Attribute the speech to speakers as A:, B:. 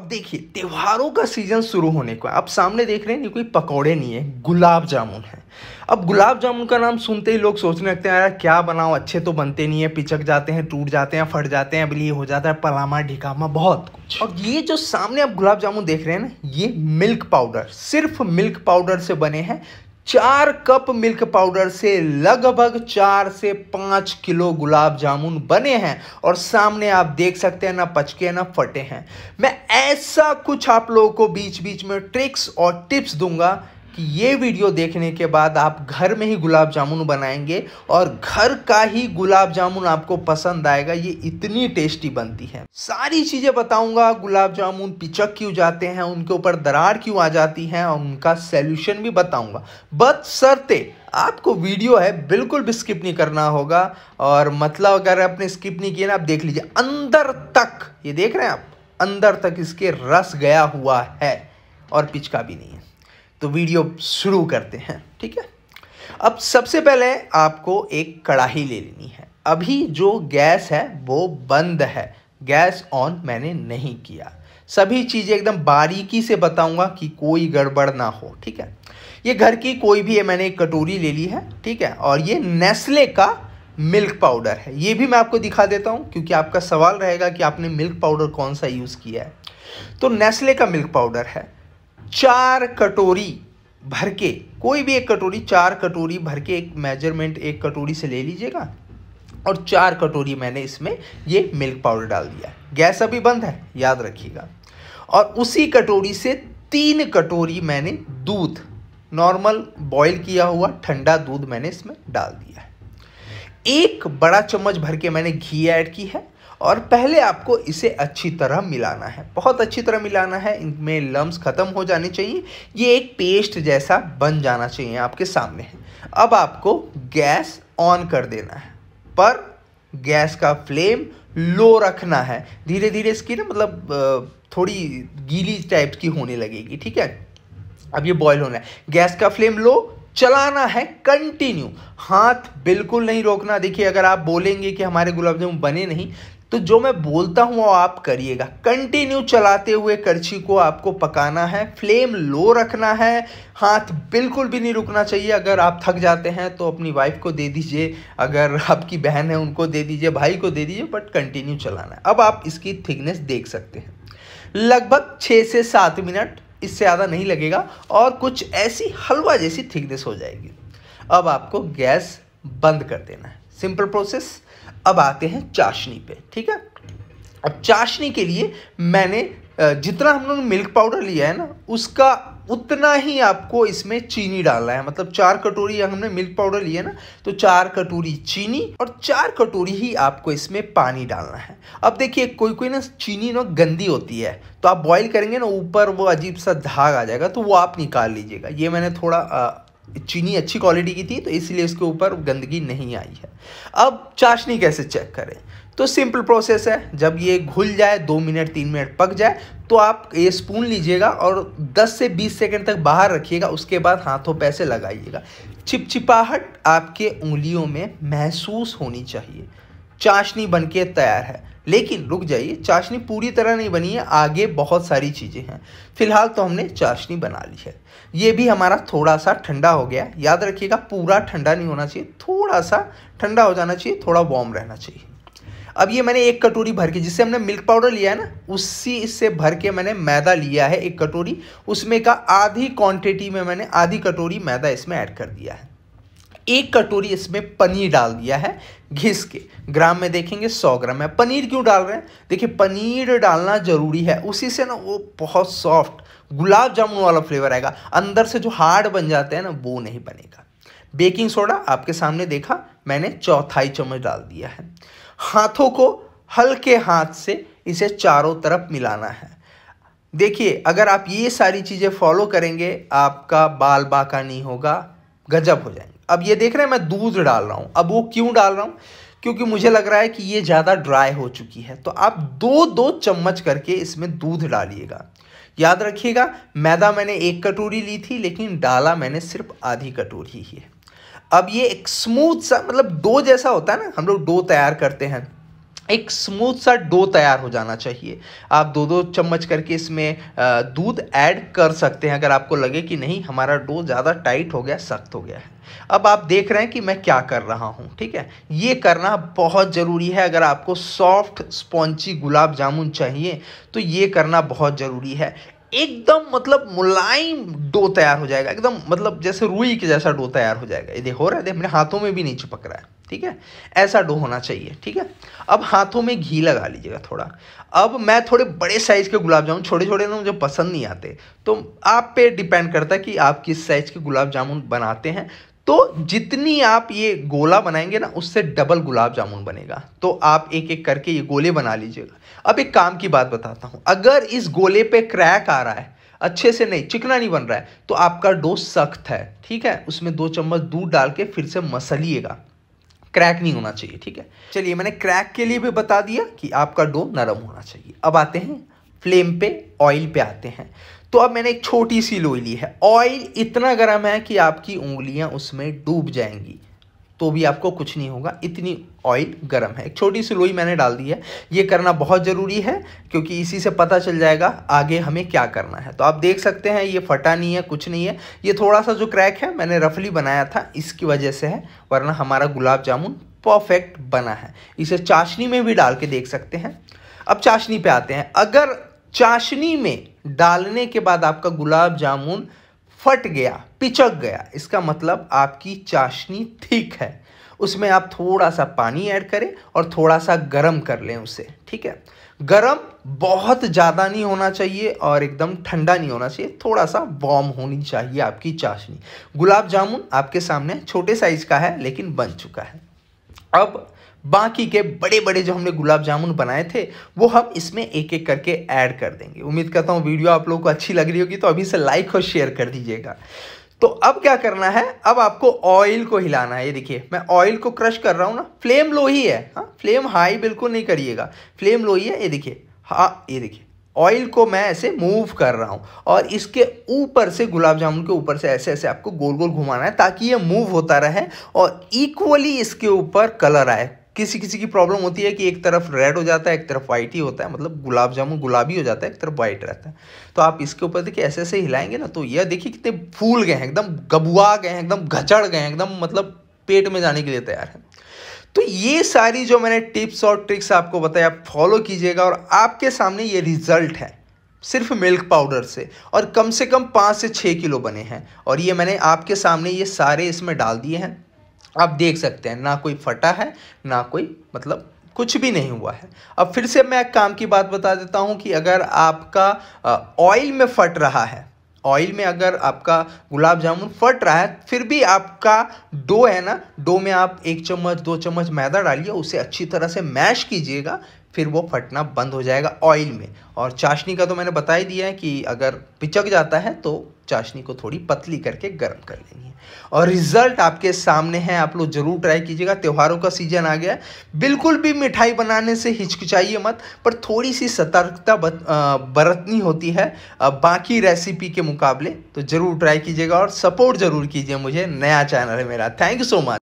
A: अब देखिए त्योहारों का सीज़न शुरू होने को आप सामने देख रहे हैं ये कोई पकौड़े नहीं है गुलाब जामुन है अब गुलाब जामुन का नाम सुनते ही लोग सोचने लगते हैं यार क्या बनाओ अच्छे तो बनते नहीं है पिचक जाते हैं टूट जाते हैं फट जाते हैं अभी ये हो जाता है पलामा ढिकामा बहुत कुछ और ये जो सामने आप गुलाब जामुन देख रहे हैं ना ये मिल्क पाउडर सिर्फ मिल्क पाउडर से बने हैं चार कप मिल्क पाउडर से लगभग चार से पाँच किलो गुलाब जामुन बने हैं और सामने आप देख सकते हैं ना पचके ना फटे हैं मैं ऐसा कुछ आप लोगों को बीच बीच में ट्रिक्स और टिप्स दूंगा कि ये वीडियो देखने के बाद आप घर में ही गुलाब जामुन बनाएंगे और घर का ही गुलाब जामुन आपको पसंद आएगा ये इतनी टेस्टी बनती है सारी चीज़ें बताऊंगा गुलाब जामुन पिचक क्यों जाते हैं उनके ऊपर दरार क्यों आ जाती है और उनका सोल्यूशन भी बताऊंगा बस सरते आपको वीडियो है बिल्कुल भी स्किप नहीं करना होगा और मतलब अगर आपने स्किप नहीं किया ना आप देख लीजिए अंदर तक ये देख रहे हैं आप अंदर तक इसके रस गया हुआ है और पिचका भी नहीं है तो वीडियो शुरू करते हैं ठीक है अब सबसे पहले आपको एक कढ़ाही ले लेनी है अभी जो गैस है वो बंद है गैस ऑन मैंने नहीं किया सभी चीज़ें एकदम बारीकी से बताऊंगा कि कोई गड़बड़ ना हो ठीक है ये घर की कोई भी है मैंने एक कटोरी ले ली है ठीक है और ये नेस्ले का मिल्क पाउडर है ये भी मैं आपको दिखा देता हूँ क्योंकि आपका सवाल रहेगा कि आपने मिल्क पाउडर कौन सा यूज़ किया है तो नेस्ले का मिल्क पाउडर है चार कटोरी भर के कोई भी एक कटोरी चार कटोरी भर के एक मेजरमेंट एक कटोरी से ले लीजिएगा और चार कटोरी मैंने इसमें ये मिल्क पाउडर डाल दिया गैस अभी बंद है याद रखिएगा और उसी कटोरी से तीन कटोरी मैंने दूध नॉर्मल बॉईल किया हुआ ठंडा दूध मैंने इसमें डाल दिया है एक बड़ा चम्मच भर के मैंने घी ऐड की है और पहले आपको इसे अच्छी तरह मिलाना है बहुत अच्छी तरह मिलाना है इनमें लम्ब ख़त्म हो जाने चाहिए ये एक पेस्ट जैसा बन जाना चाहिए आपके सामने अब आपको गैस ऑन कर देना है पर गैस का फ्लेम लो रखना है धीरे धीरे इसकी ना मतलब थोड़ी गीली टाइप की होने लगेगी ठीक है अब ये बॉयल होना है गैस का फ्लेम लो चलाना है कंटिन्यू हाथ बिल्कुल नहीं रोकना देखिए अगर आप बोलेंगे कि हमारे गुलाब जामुन बने नहीं तो जो मैं बोलता हूँ वो आप करिएगा कंटिन्यू चलाते हुए करछी को आपको पकाना है फ्लेम लो रखना है हाथ बिल्कुल भी नहीं रुकना चाहिए अगर आप थक जाते हैं तो अपनी वाइफ को दे दीजिए अगर आपकी बहन है उनको दे दीजिए भाई को दे दीजिए बट कंटिन्यू चलाना है अब आप इसकी थिकनेस देख सकते हैं लगभग छः से सात मिनट इससे ज़्यादा नहीं लगेगा और कुछ ऐसी हलवा जैसी थिकनेस हो जाएगी अब आपको गैस बंद कर देना है सिंपल प्रोसेस अब आते हैं चाशनी पे ठीक है अब चाशनी के लिए मैंने जितना हम लोग मिल्क पाउडर लिया है ना उसका उतना ही आपको इसमें चीनी डालना है मतलब चार कटोरी हमने मिल्क पाउडर लिया ना तो चार कटोरी चीनी और चार कटोरी ही आपको इसमें पानी डालना है अब देखिए कोई कोई ना चीनी ना गंदी होती है तो आप बॉईल करेंगे ना ऊपर वो अजीब सा धाग आ जाएगा तो वो आप निकाल लीजिएगा ये मैंने थोड़ा आ, चीनी अच्छी क्वालिटी की थी तो इसलिए इसके ऊपर गंदगी नहीं आई है अब चाशनी कैसे चेक करें तो सिंपल प्रोसेस है जब ये घुल जाए दो मिनट तीन मिनट पक जाए तो आप ये स्पून लीजिएगा और 10 से 20 सेकंड तक बाहर रखिएगा उसके बाद हाथों पैसे लगाइएगा चिपचिपाहट आपके उंगलियों में महसूस होनी चाहिए चाशनी बन के तैयार है लेकिन रुक जाइए चाशनी पूरी तरह नहीं बनी है आगे बहुत सारी चीज़ें हैं फिलहाल तो हमने चाशनी बना ली है ये भी हमारा थोड़ा सा ठंडा हो गया याद रखिएगा पूरा ठंडा नहीं होना चाहिए थोड़ा सा ठंडा हो जाना चाहिए थोड़ा वार्म रहना चाहिए अब ये मैंने एक कटोरी भर के जिससे हमने मिल्क पाउडर लिया है ना उसी से भर के मैंने मैदा लिया है एक कटोरी उसमें का आधी क्वांटिटी में मैंने आधी कटोरी मैदा इसमें ऐड कर दिया है एक कटोरी इसमें पनीर डाल दिया है घिस के ग्राम में देखेंगे सौ ग्राम है पनीर क्यों डाल रहे हैं देखिए पनीर डालना ज़रूरी है उसी से ना वो बहुत सॉफ्ट गुलाब जामुन वाला फ्लेवर आएगा अंदर से जो हार्ड बन जाते हैं ना वो नहीं बनेगा बेकिंग सोडा आपके सामने देखा मैंने चौथाई चम्मच डाल दिया है हाथों को हल्के हाथ से इसे चारों तरफ मिलाना है देखिए अगर आप ये सारी चीज़ें फॉलो करेंगे आपका बाल बाका नहीं होगा गजब हो जाएंगे अब ये देख रहे हैं मैं दूध डाल रहा हूँ अब वो क्यों डाल रहा हूँ क्योंकि मुझे लग रहा है कि ये ज़्यादा ड्राई हो चुकी है तो आप दो दो चम्मच करके इसमें दूध डालिएगा याद रखिएगा मैदा मैंने एक कटोरी ली थी लेकिन डाला मैंने सिर्फ आधी कटोरी ही है अब ये एक स्मूथ सा मतलब डो जैसा होता है ना हम लोग डो तैयार करते हैं एक स्मूथ सा डो तैयार हो जाना चाहिए आप दो दो चम्मच करके इसमें दूध ऐड कर सकते हैं अगर आपको लगे कि नहीं हमारा डो ज़्यादा टाइट हो गया सख्त हो गया है अब आप देख रहे हैं कि मैं क्या कर रहा हूँ ठीक है ये करना बहुत ज़रूरी है अगर आपको सॉफ्ट स्पॉन्ची गुलाब जामुन चाहिए तो ये करना बहुत ज़रूरी है एकदम मतलब मुलायम डो तैयार हो जाएगा एकदम मतलब जैसे रुई के जैसा डो तैयार हो जाएगा ये देखो रहा है मेरे हाथों में भी नहीं चिपक रहा है ठीक है ऐसा डो होना चाहिए ठीक है अब हाथों में घी लगा लीजिएगा थोड़ा अब मैं थोड़े बड़े साइज के गुलाब जामुन छोटे छोटे ना मुझे पसंद नहीं आते तो आप पे डिपेंड करता है कि आप किस साइज के गुलाब जामुन बनाते हैं तो जितनी आप ये गोला बनाएंगे ना उससे डबल गुलाब जामुन बनेगा तो आप एक एक करके ये गोले बना लीजिएगा अब एक काम की बात बताता हूँ अगर इस गोले पे क्रैक आ रहा है अच्छे से नहीं चिकना नहीं बन रहा है तो आपका डो सख्त है ठीक है उसमें दो चम्मच दूध डाल के फिर से मसलिएगा क्रैक नहीं होना चाहिए ठीक है चलिए मैंने क्रैक के लिए भी बता दिया कि आपका डो नरम होना चाहिए अब आते हैं फ्लेम पे ऑयल पे आते हैं तो अब मैंने एक छोटी सी लोई ली है ऑयल इतना गर्म है कि आपकी उंगलियां उसमें डूब जाएंगी तो भी आपको कुछ नहीं होगा इतनी ऑयल गर्म है एक छोटी सी लोई मैंने डाल दी है ये करना बहुत ज़रूरी है क्योंकि इसी से पता चल जाएगा आगे हमें क्या करना है तो आप देख सकते हैं ये फटा नहीं है कुछ नहीं है ये थोड़ा सा जो क्रैक है मैंने रफली बनाया था इसकी वजह से है वरना हमारा गुलाब जामुन परफेक्ट बना है इसे चाशनी में भी डाल के देख सकते हैं अब चाशनी पे आते हैं अगर चाशनी में डालने के बाद आपका गुलाब जामुन फट गया पिचक गया इसका मतलब आपकी चाशनी ठीक है उसमें आप थोड़ा सा पानी ऐड करें और थोड़ा सा गरम कर लें उसे ठीक है गरम बहुत ज़्यादा नहीं होना चाहिए और एकदम ठंडा नहीं होना चाहिए थोड़ा सा वॉम होनी चाहिए आपकी चाशनी गुलाब जामुन आपके सामने छोटे साइज़ का है लेकिन बन चुका है अब बाकी के बड़े बड़े जो हमने गुलाब जामुन बनाए थे वो हम इसमें एक एक करके ऐड कर देंगे उम्मीद करता हूँ वीडियो आप लोगों को अच्छी लग रही होगी तो अभी से लाइक और शेयर कर दीजिएगा तो अब क्या करना है अब आपको ऑयल को हिलाना है ये देखिए मैं ऑयल को क्रश कर रहा हूँ ना फ्लेम लो ही है हाँ फ्लेम हाई बिल्कुल नहीं करिएगा फ्लेम लो ही है ये देखिए हाँ ये देखिए ऑयल को मैं ऐसे मूव कर रहा हूँ और इसके ऊपर से गुलाब जामुन के ऊपर से ऐसे ऐसे आपको गोल गोल घुमाना है ताकि ये मूव होता रहे और इक्वली इसके ऊपर कलर आए किसी किसी की प्रॉब्लम होती है कि एक तरफ रेड हो जाता है एक तरफ वाइट ही होता है मतलब गुलाब जामुन गुलाबी हो जाता है एक तरफ वाइट रहता है तो आप इसके ऊपर देखिए ऐसे ऐसे हिलाएंगे ना तो यह देखिए कितने फूल गए हैं एकदम गबुआ गए हैं एकदम घचड़ गए हैं एकदम मतलब पेट में जाने के लिए तैयार है तो ये सारी जो मैंने टिप्स और ट्रिक्स आपको बताया आप फॉलो कीजिएगा और आपके सामने ये रिजल्ट है सिर्फ मिल्क पाउडर से और कम से कम पाँच से छः किलो बने हैं और ये मैंने आपके सामने ये सारे इसमें डाल दिए हैं आप देख सकते हैं ना कोई फटा है ना कोई मतलब कुछ भी नहीं हुआ है अब फिर से मैं एक काम की बात बता देता हूँ कि अगर आपका ऑयल में फट रहा है ऑयल में अगर आपका गुलाब जामुन फट रहा है फिर भी आपका डो है ना डो में आप एक चम्मच दो चम्मच मैदा डालिए उसे अच्छी तरह से मैश कीजिएगा फिर वो फटना बंद हो जाएगा ऑयल में और चाशनी का तो मैंने बता ही दिया है कि अगर पिचक जाता है तो चाशनी को थोड़ी पतली करके गर्म कर लेनी है और रिज़ल्ट आपके सामने है आप लोग ज़रूर ट्राई कीजिएगा त्योहारों का सीजन आ गया बिल्कुल भी मिठाई बनाने से हिचकिचाइए मत पर थोड़ी सी सतर्कता बरतनी होती है बाकी रेसिपी के मुकाबले तो ज़रूर ट्राई कीजिएगा और सपोर्ट ज़रूर कीजिए मुझे नया चैनल है मेरा थैंक यू सो मच